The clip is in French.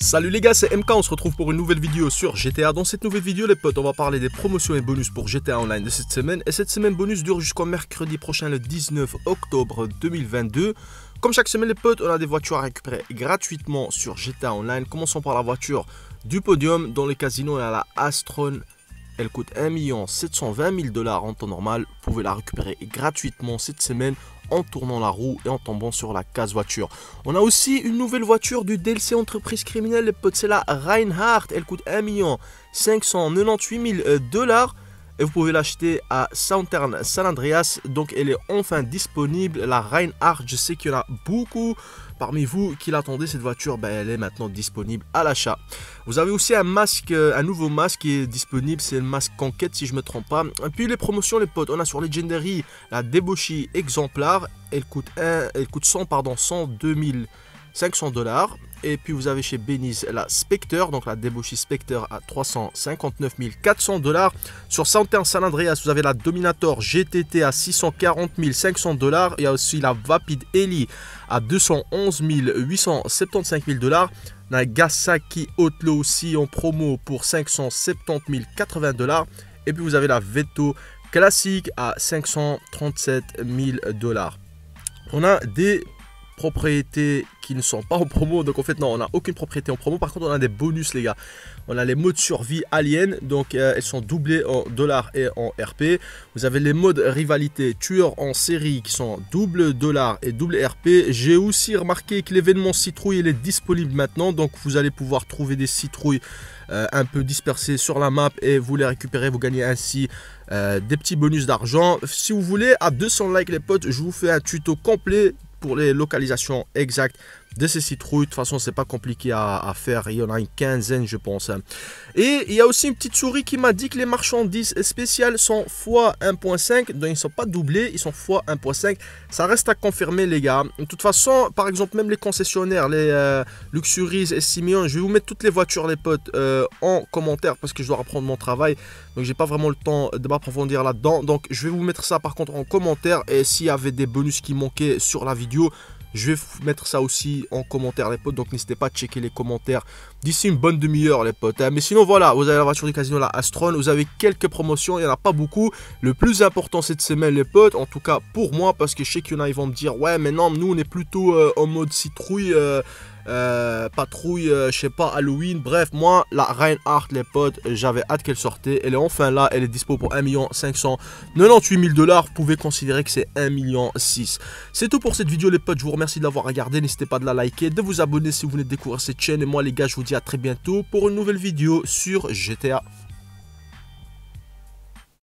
Salut les gars, c'est MK, on se retrouve pour une nouvelle vidéo sur GTA. Dans cette nouvelle vidéo les potes, on va parler des promotions et bonus pour GTA Online de cette semaine. Et cette semaine bonus dure jusqu'au mercredi prochain le 19 octobre 2022. Comme chaque semaine les potes, on a des voitures à récupérer gratuitement sur GTA Online. Commençons par la voiture du podium. Dans le casino, et à la Astron elle coûte 1 720 000 dollars en temps normal. Vous pouvez la récupérer gratuitement cette semaine en tournant la roue et en tombant sur la case voiture. On a aussi une nouvelle voiture du DLC entreprise criminelle, le Reinhardt. Elle coûte 1 598 000 dollars et vous pouvez l'acheter à Southern San Andreas. Donc elle est enfin disponible, la Reinhardt. Je sais qu'il y en a beaucoup parmi vous qui l'attendaient, cette voiture, ben, elle est maintenant disponible à l'achat. Vous avez aussi un masque, euh, un nouveau masque qui est disponible, c'est le masque Conquête si je ne me trompe pas. Et puis les promotions les potes, on a sur Legendary la Débauchée exemplaire, elle coûte, un, elle coûte 100, pardon, 102 000 500 dollars. Et puis vous avez chez Beniz la Spectre, donc la débauchée Spectre à 359 400 dollars. Sur en San Andreas, vous avez la Dominator GTT à 640 500 dollars. Il y a aussi la Vapid Ellie à 211 875 dollars. Nagasaki Outlaw aussi en promo pour 570 080 dollars. Et puis vous avez la Veto classique à 537 000 dollars. On a des propriétés qui ne sont pas en promo. Donc en fait, non, on n'a aucune propriété en promo. Par contre, on a des bonus, les gars. On a les modes survie alien. Donc euh, elles sont doublées en dollars et en RP. Vous avez les modes rivalité tueur en série qui sont double dollars et double RP. J'ai aussi remarqué que l'événement citrouille, il est disponible maintenant. Donc vous allez pouvoir trouver des citrouilles euh, un peu dispersées sur la map et vous les récupérez. Vous gagnez ainsi... Euh, des petits bonus d'argent. Si vous voulez, à 200 likes les potes, je vous fais un tuto complet pour les localisations exactes de ces citrouilles. De toute façon, c'est pas compliqué à, faire. Il y en a une quinzaine, je pense. Hein. Et il y a aussi une petite souris qui m'a dit que les marchandises spéciales sont x1.5. Donc, ils ne sont pas doublés, ils sont x1.5. Ça reste à confirmer, les gars. De toute façon, par exemple, même les concessionnaires, les euh, Luxuries et Simeon, je vais vous mettre toutes les voitures, les potes, euh, en commentaire parce que je dois reprendre mon travail. Donc, j'ai pas vraiment le temps de m'approfondir là-dedans. Donc, je vais vous mettre ça, par contre, en commentaire. Et s'il y avait des bonus qui manquaient sur la vidéo, je vais mettre ça aussi en commentaire, les potes. Donc, n'hésitez pas à checker les commentaires d'ici une bonne demi-heure, les potes. Hein. Mais sinon, voilà, vous avez la voiture du casino, la Astron. Vous avez quelques promotions. Il n'y en a pas beaucoup. Le plus important cette semaine, les potes, en tout cas pour moi, parce que je sais qu'il y en a, ils vont me dire, ouais, mais non, nous, on est plutôt euh, en mode citrouille. Euh, euh, patrouille, euh, je sais pas, Halloween. Bref, moi, la Reinhardt, les potes, j'avais hâte qu'elle sortait. Elle est enfin là, elle est dispo pour 1 598 000 dollars. Vous pouvez considérer que c'est 1 million 6. C'est tout pour cette vidéo, les potes. Je vous remercie de l'avoir regardé N'hésitez pas de la liker, de vous abonner si vous venez de découvrir cette chaîne. Et moi, les gars, je vous dis à très bientôt pour une nouvelle vidéo sur GTA.